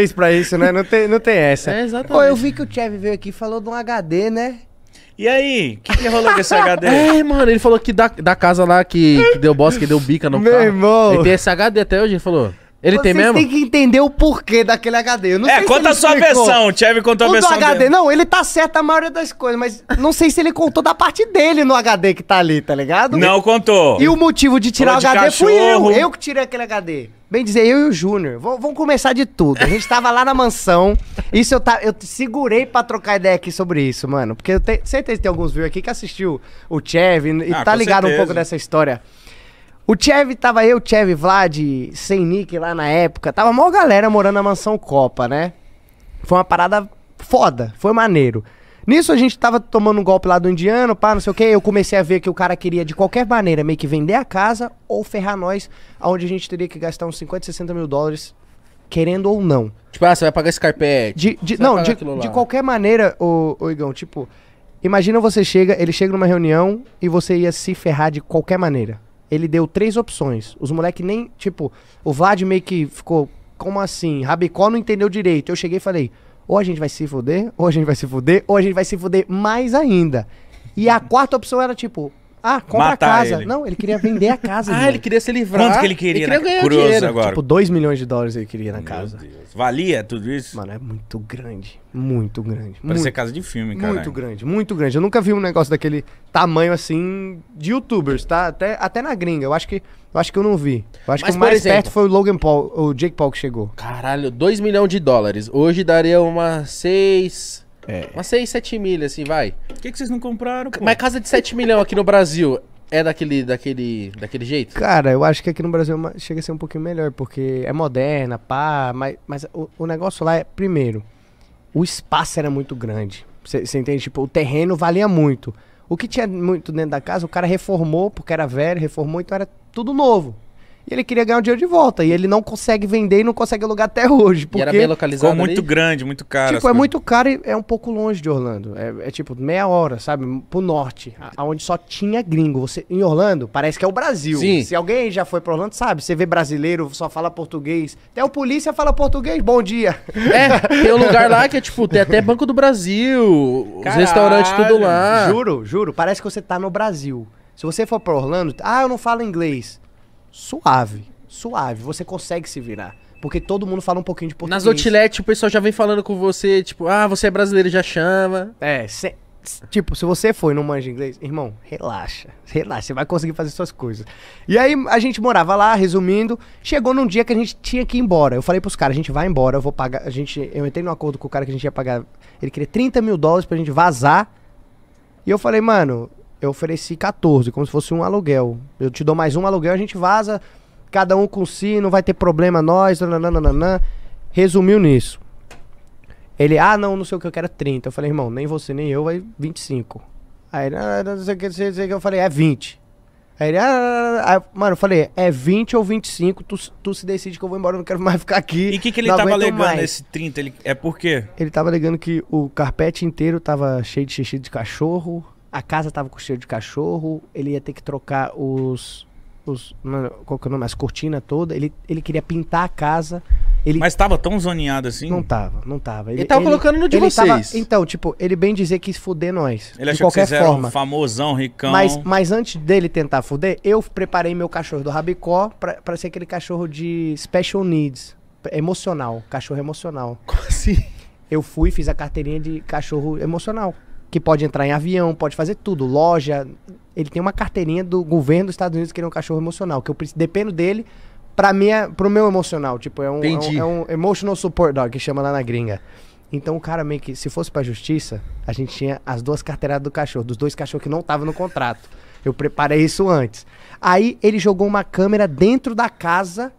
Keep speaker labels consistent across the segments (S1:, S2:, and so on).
S1: fez pra isso, né? Não tem, não tem essa. É, exatamente. Pô, eu vi que o Chev veio aqui e falou de um HD, né? E aí, o que, que rolou com esse HD? É,
S2: mano, ele falou que da, da casa lá que, que deu bosta, que deu bica no Meu carro. Irmão. Ele tem esse HD até hoje, ele falou. Ele Vocês tem mesmo? tem que
S1: entender o porquê daquele HD. Eu não é, sei conta se ele a sua explicou. versão. O Chevy contou a versão HD, não, ele tá certo a maioria das coisas, mas não sei se ele contou da parte dele no HD que tá ali, tá ligado? Não contou. E o motivo de tirar Falou o de HD foi eu. Eu que tirei aquele HD. Bem dizer, eu e o Júnior. Vamos começar de tudo. A gente tava lá na mansão. Isso eu, tá, eu segurei pra trocar ideia aqui sobre isso, mano. Porque eu tenho certeza que tem alguns viewers aqui que assistiu o Chev e ah, tá ligado certeza. um pouco dessa história. O Chev, tava eu, Chev, Vlad, sem nick lá na época. Tava maior galera morando na mansão Copa, né? Foi uma parada foda, foi maneiro. Nisso a gente tava tomando um golpe lá do indiano, pá, não sei o quê. Eu comecei a ver que o cara queria, de qualquer maneira, meio que vender a casa ou ferrar nós, onde a gente teria que gastar uns 50, 60 mil dólares, querendo ou não. Tipo, ah, você vai pagar esse carpete. De, de, não, de, de qualquer maneira, ô, Igão, tipo, imagina você chega, ele chega numa reunião e você ia se ferrar de qualquer maneira. Ele deu três opções. Os moleques nem, tipo, o Vlad meio que ficou, como assim? Rabicó não entendeu direito. Eu cheguei e falei, ou a gente vai se fuder, ou a gente vai se fuder, ou a gente vai se fuder mais ainda. E a quarta opção era tipo, ah, compra a casa. Ele. Não, ele queria vender a casa. ah, ele queria se livrar. Quanto que ele queria? Ele queria na... Curioso dinheiro. agora. Tipo, 2 milhões de dólares ele queria na Meu casa. Deus.
S2: Valia tudo isso? Mano, é
S1: muito grande. Muito grande. Parece muito, casa de filme, cara. Muito grande, muito grande. Eu nunca vi um negócio daquele tamanho assim de youtubers, tá? Até, até na gringa. Eu acho que eu acho que eu não vi. Eu acho Mas, que o mais exemplo, perto foi o Logan Paul, o Jake Paul que chegou. Caralho,
S2: 2 milhões de dólares. Hoje daria uma 6... Seis... É. Umas 6, 7 milhas, assim, vai. Por que, que vocês não compraram, pô? Mas casa de 7 milhões aqui no Brasil é daquele, daquele, daquele jeito?
S1: Cara, eu acho que aqui no Brasil é chega a ser um pouquinho melhor, porque é moderna, pá, mas, mas o, o negócio lá é, primeiro, o espaço era muito grande. Você entende? Tipo, o terreno valia muito. O que tinha muito dentro da casa, o cara reformou, porque era velho, reformou, então era tudo novo. E ele queria ganhar o dinheiro de volta. E ele não consegue vender e não consegue alugar até hoje. Porque e era bem localizado. Ficou muito ali? grande, muito caro. Tipo, é coisas. muito caro e é um pouco longe de Orlando. É, é tipo meia hora, sabe? Pro norte. aonde só tinha gringo. Você, em Orlando, parece que é o Brasil. Sim. Se alguém já foi pra Orlando, sabe? Você vê brasileiro, só fala português. Até o polícia fala português, bom dia. É,
S2: tem um lugar lá que é tipo, tem até Banco
S1: do Brasil, Caralho, os restaurantes tudo lá. Juro, juro. Parece que você tá no Brasil. Se você for pra Orlando, ah, eu não falo inglês suave, suave, você consegue se virar. Porque todo mundo fala um pouquinho de português. Nas outlet, o pessoal já vem
S2: falando com você, tipo, ah, você é brasileiro, já chama. É,
S1: tipo, se você foi não manja inglês, irmão, relaxa, relaxa, você vai conseguir fazer suas coisas. E aí a gente morava lá, resumindo, chegou num dia que a gente tinha que ir embora. Eu falei pros caras, a gente vai embora, eu vou pagar, a gente, eu entrei num acordo com o cara que a gente ia pagar, ele queria 30 mil dólares pra gente vazar. E eu falei, mano, eu ofereci 14, como se fosse um aluguel. Eu te dou mais um aluguel, a gente vaza, cada um com si, não vai ter problema nós, nananana. Resumiu nisso. Ele, ah, não, não sei o que, eu quero 30. Eu falei, irmão, nem você nem eu, vai 25. Aí, ah, não sei o que, você, sei o que, eu falei, é 20. Aí ele, ah, mano, eu falei, é 20 ou 25, tu, tu se decide que eu vou embora, eu não quero mais ficar aqui. E o que, que ele tava alegando nesse esse 30? Ele, é por quê? Ele tava alegando que o carpete inteiro tava cheio de xixi de cachorro, a casa tava com cheiro de cachorro, ele ia ter que trocar os. os qual que é o nome? As cortinas todas. Ele, ele queria pintar a casa.
S2: Ele... Mas tava tão zoneado assim? Não tava, não tava. Ele, ele tava ele, colocando no de vocês. Tava,
S1: então, tipo, ele bem dizer que quis fuder nós. Ele achou qualquer que vocês forma. eram
S2: famosão, ricão. Mas,
S1: mas antes dele tentar fuder, eu preparei meu cachorro do Rabicó pra, pra ser aquele cachorro de special needs. Emocional, cachorro emocional. Como assim? Eu fui, fiz a carteirinha de cachorro emocional que pode entrar em avião, pode fazer tudo, loja. Ele tem uma carteirinha do governo dos Estados Unidos que ele é um cachorro emocional, que eu dependo dele para minha, pro meu emocional. Tipo, é um, é um, é um, emotional support dog, que chama lá na gringa. Então o cara meio que, se fosse pra justiça, a gente tinha as duas carteiradas do cachorro, dos dois cachorros que não estavam no contrato. Eu preparei isso antes. Aí ele jogou uma câmera dentro da casa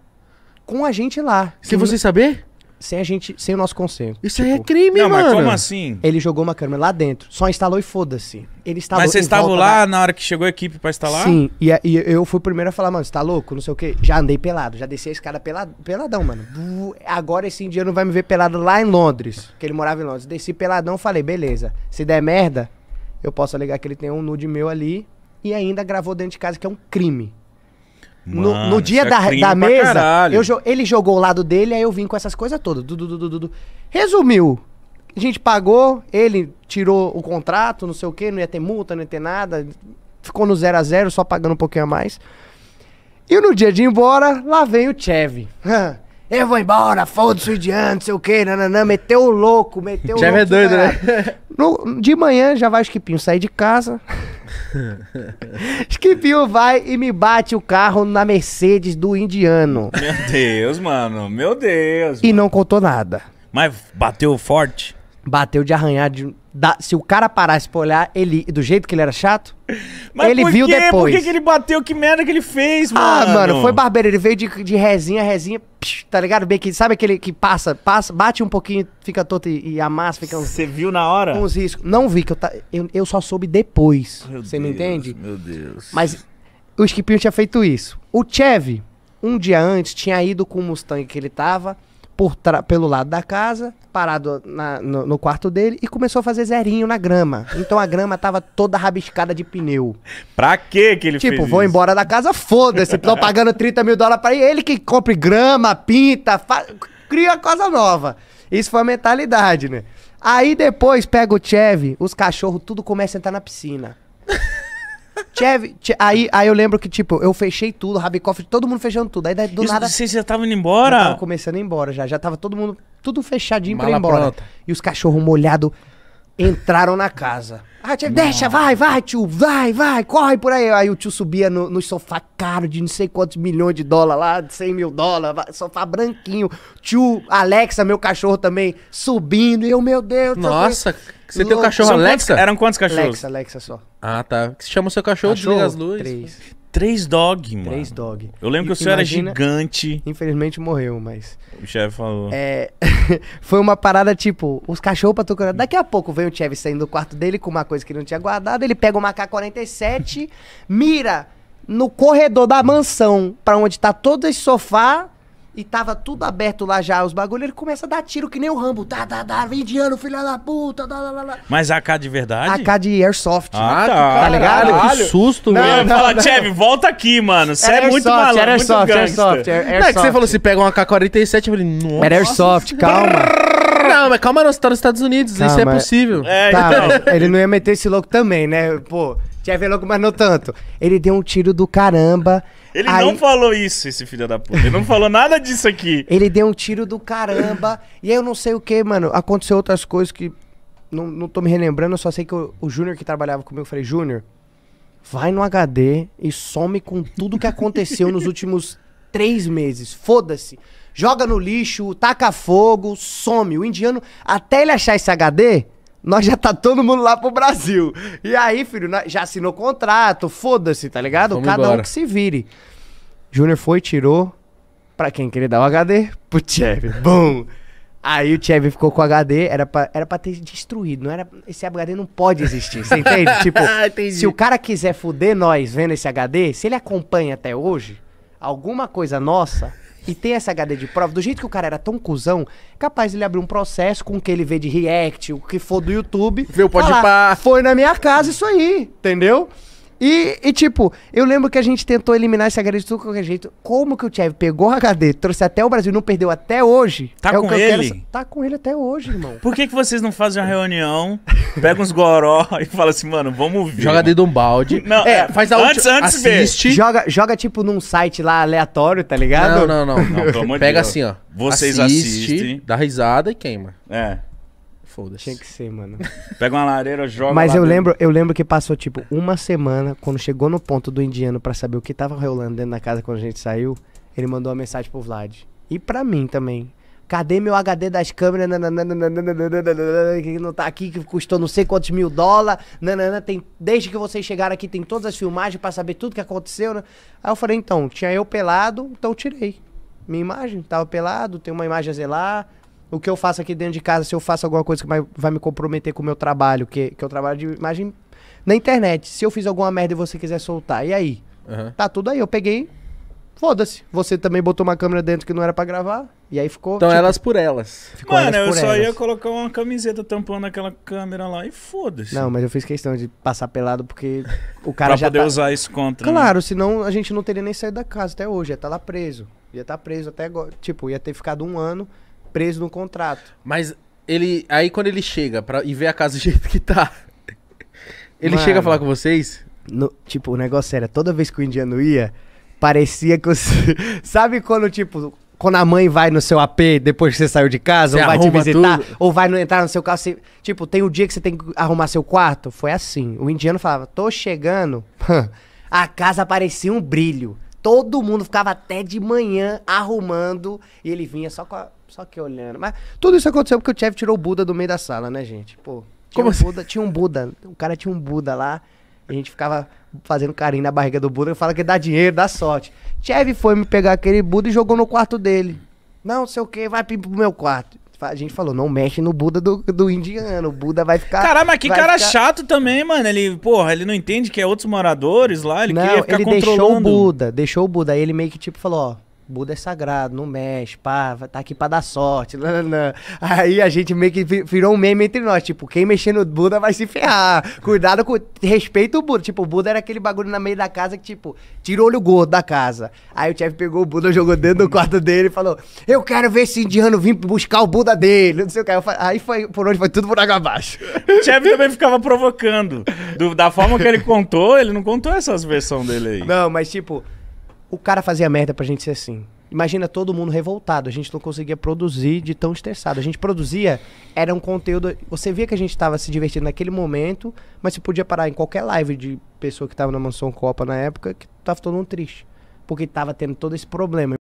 S1: com a gente lá. Se você não... saber? sem a gente, sem o nosso consenso. Isso tipo, aí é tipo, crime, não, mano. mas como assim? Ele jogou uma câmera lá dentro, só instalou e foda-se. Ele instalou. Mas vocês estavam lá da... na
S2: hora que chegou a equipe para instalar? Sim,
S1: e, e, eu fui o primeiro a falar, mano, você tá louco, não sei o quê. Já andei pelado, já desci a escada pelado, peladão, mano. Agora esse indiano vai me ver pelado lá em Londres, que ele morava em Londres. Desci peladão, falei, beleza. Se der merda, eu posso alegar que ele tem um nude meu ali e ainda gravou dentro de casa, que é um crime. Mano, no, no, dia é da, da mesa, eu, ele jogou o lado dele, aí eu vim com essas coisas todas. Du, du, du, Resumiu. A gente pagou, ele tirou o contrato, não sei o que, não ia ter multa, não ia ter nada. Ficou no 0 a 0 só pagando um pouquinho a mais. E no dia de ir embora, lá vem o Chevy. Eu vou embora, foda-se o indiano, não sei o quê, nananã, meteu o louco, meteu o já é louco. Já é doido, né? No, de manhã já vai o Esquipinho sair de casa. Esquipinho vai e me bate o carro na Mercedes do indiano. Meu
S2: Deus, mano, meu Deus. E
S1: mano. não contou nada.
S2: Mas bateu
S1: forte? Bateu de arranhar de, da, se o cara parasse pra olhar, ele, do jeito que ele era chato, Mas ele por viu quê? depois. Por que, que ele bateu? Que merda que ele fez, ah, mano? Ah, mano, foi barbeiro. Ele veio de, de resinha, resinha, psh, tá ligado? Bem que, sabe aquele que passa, passa, bate um pouquinho, fica todo e, e amassa, fica Você viu na hora? os riscos. Não vi, que eu, tá, eu, eu só soube depois. Você me entende? Meu Deus. Mas o Skipinho tinha feito isso. O Chevy, um dia antes, tinha ido com o Mustang que ele tava por pelo lado da casa, parado na, no, no, quarto dele, e começou a fazer zerinho na grama. Então a grama tava toda rabiscada de pneu. Pra quê que ele tipo, fez Tipo, vou isso? embora da casa, foda-se. Tô pagando 30 mil dólares pra ele. Ele que compre grama, pinta, cria coisa nova. Isso foi a mentalidade, né? Aí depois pega o Chevy, os cachorros tudo começam a entrar na piscina. Chevy, che, aí, aí eu lembro que, tipo, eu fechei tudo, Rabicoff, todo mundo fechando tudo. Aí daí, do Isso, nada. Vocês já estavam indo embora? tava começando a ir embora já. Já tava todo mundo, tudo fechadinho Mala pra ir embora. Pronta. E os cachorros molhados entraram na casa. Ah, tio, deixa, vai, vai, tio, vai, vai, corre por aí. Aí o tio subia no, no sofá caro de não sei quantos milhões de dólares, lá, de 100 mil dólares, sofá branquinho. Tio Alexa, meu cachorro também, subindo. E eu, meu Deus, Nossa, tio, você tem o cachorro São Alexa? Quantos, eram quantos cachorros? Alexa, Alexa só. Ah, tá. Que se chama o seu cachorro, cachorro desliga as luzes.
S2: Três. Três dog, mano. Três dog. Eu lembro que o senhor imagina, era
S1: gigante. Infelizmente morreu, mas. O chefe falou. É, foi uma parada tipo: os cachorros pra tocar. Daqui a pouco vem o chefe saindo do quarto dele com uma coisa que ele não tinha guardado. Ele pega uma K-47, mira no corredor da mansão, pra onde tá todo esse sofá e tava tudo aberto lá já, os bagulhos, ele começa a dar tiro que nem o Rambo. Dá, dá, dá, ano filha da puta, dá, dá, dá. Mas é AK de verdade? AK de Airsoft. Ah, né? tá. Tá ligado? Caralho. Que susto, não, velho. fala, Chevy,
S2: volta aqui, mano.
S1: Você é muito Era Airsoft, muito Airsoft, Airsoft, Airsoft. Não, é que você falou,
S2: se pega uma AK-47, eu falei, nossa. Era Airsoft, calma.
S1: Não, mas calma, não, você tá nos Estados Unidos, é calma, isso é possível. É, tá, então. ele não ia meter esse louco também, né? Pô, Quer ver logo, mas não tanto. Ele deu um tiro do caramba. Ele aí... não falou isso, esse filho da puta. Ele não falou nada disso aqui. Ele deu um tiro do caramba. e aí eu não sei o que, mano. Aconteceu outras coisas que não, não tô me relembrando. Eu só sei que o o Júnior que trabalhava comigo, eu falei, Júnior, vai no HD e some com tudo que aconteceu nos últimos três meses. Foda-se. Joga no lixo, taca fogo, some. O indiano, até ele achar esse HD, nós já tá todo mundo lá pro Brasil. E aí, filho, já assinou contrato, foda-se, tá ligado? Vamos Cada embora. um que se vire. Júnior foi, tirou. Pra quem queria dar o HD? Pro Chevy. Bom. Aí o Chevy ficou com o HD, era pra, era pra ter destruído. Não era, esse HD não pode existir, você entende? tipo, ah, se o cara quiser foder nós vendo esse HD, se ele acompanha até hoje, alguma coisa nossa e ter essa HD de prova, do jeito que o cara era tão cuzão, capaz ele abrir um processo com o que ele vê de react, o que for do YouTube. viu pode falar, Foi na minha casa isso aí, entendeu? E, e, tipo, eu lembro que a gente tentou eliminar esse HD de tudo qualquer jeito. Como que o Chevy pegou o HD, trouxe até o Brasil não perdeu até hoje? Tá é com ele? Quero... Tá com ele até hoje, irmão.
S2: Por que, que vocês não fazem uma reunião, pegam uns goró e falam assim, mano, vamos ver? Joga dentro de um
S1: balde. Não, é, é, faz a antes, ulti... antes assiste. Joga, joga, tipo, num site lá aleatório, tá ligado? Não, não, não. não. não Pega Deus. assim, ó. Vocês assiste, assistem.
S2: Dá risada e queima. É foda-se. Tinha que ser, mano. Pega uma lareira, joga. Mas eu dentro. lembro,
S1: eu lembro que passou tipo uma semana quando chegou no ponto do indiano para saber o que tava rolando dentro da casa quando a gente saiu. Ele mandou uma mensagem pro Vlad e para mim também. Cadê meu HD das câmeras? Que não tá aqui, que custou não sei quantos mil dólares. Tem, desde que vocês chegaram aqui, tem todas as filmagens para saber tudo que aconteceu. Né? Aí eu falei, então, tinha eu pelado, então tirei. Minha imagem, tava pelado, tem uma imagem a zelar o que eu faço aqui dentro de casa, se eu faço alguma coisa que vai me comprometer com o meu trabalho, que, que eu trabalho de imagem na internet. Se eu fiz alguma merda e você quiser soltar, e aí? Uhum. Tá tudo aí. Eu peguei, foda-se. Você também botou uma câmera dentro que não era para gravar, e aí ficou. Então tipo, elas por elas. Ficou Mano, elas por eu só elas. ia colocar uma camiseta tampando aquela câmera lá e foda-se. Não, mas eu fiz questão de passar pelado porque o cara pra já. poder tá... usar isso contra. Né? Claro, né? senão a gente não teria nem saído da casa até hoje. Ia estar tá lá preso. Ia estar tá preso até agora. Tipo, ia ter ficado um ano preso no contrato. Mas
S2: ele. Aí quando ele chega pra, e vê
S1: a casa do jeito que tá.
S2: Ele Mano, chega a falar com
S1: vocês? No, tipo, o negócio era, toda vez que o indiano ia, parecia que os. Sabe quando, tipo, quando a mãe vai no seu AP depois que você saiu de casa, você ou vai te visitar, tudo. ou vai entrar no seu carro. Você, tipo, tem o um dia que você tem que arrumar seu quarto? Foi assim. O indiano falava, tô chegando. a casa parecia um brilho. Todo mundo ficava até de manhã arrumando e ele vinha só com a só que olhando. Mas tudo isso aconteceu porque o chefe tirou o Buda do meio da sala, né, gente? Pô, tinha Como um assim? Buda, assim? tinha um Buda. O cara tinha um Buda lá. A gente ficava fazendo carinho na barriga do Buda. falava que dá dinheiro, dá sorte. Chevy foi me pegar aquele Buda e jogou no quarto dele. Não sei o que, vai pro meu quarto. A gente falou, não mexe no Buda do, do indiano, o Buda vai ficar. caramba mas que cara ficar...
S2: chato também, mano. Ele, porra, ele não entende que é outros moradores lá, ele não, queria ficar ele controlando. Deixou o
S1: Buda, deixou o Buda. Aí ele meio que tipo falou, ó, Buda é sagrado, não mexe, pá, tá aqui pra dar sorte. Nanana. Aí a gente meio que virou um meme entre nós, tipo, quem mexer no Buda vai se ferrar. Cuidado com. Respeita o Buda. Tipo, o Buda era aquele bagulho na meio da casa que, tipo, tirou o olho gordo da casa. Aí o chefe pegou o Buda, jogou dentro do quarto dele e falou: Eu quero ver esse indiano vir buscar o Buda dele. Não sei o que. Aí foi por onde foi tudo por água abaixo. O chefe também ficava provocando. Do, da forma que ele
S2: contou, ele não contou essas versões dele aí.
S1: Não, mas tipo o cara fazia merda pra gente ser assim. Imagina todo mundo revoltado, a gente não conseguia produzir de tão estressado. A gente produzia, era um conteúdo. Você via que a gente estava se divertindo naquele momento, mas você podia parar em qualquer live de pessoa que estava na Mansão Copa na época, que tava todo mundo triste. Porque tava tendo todo esse problema.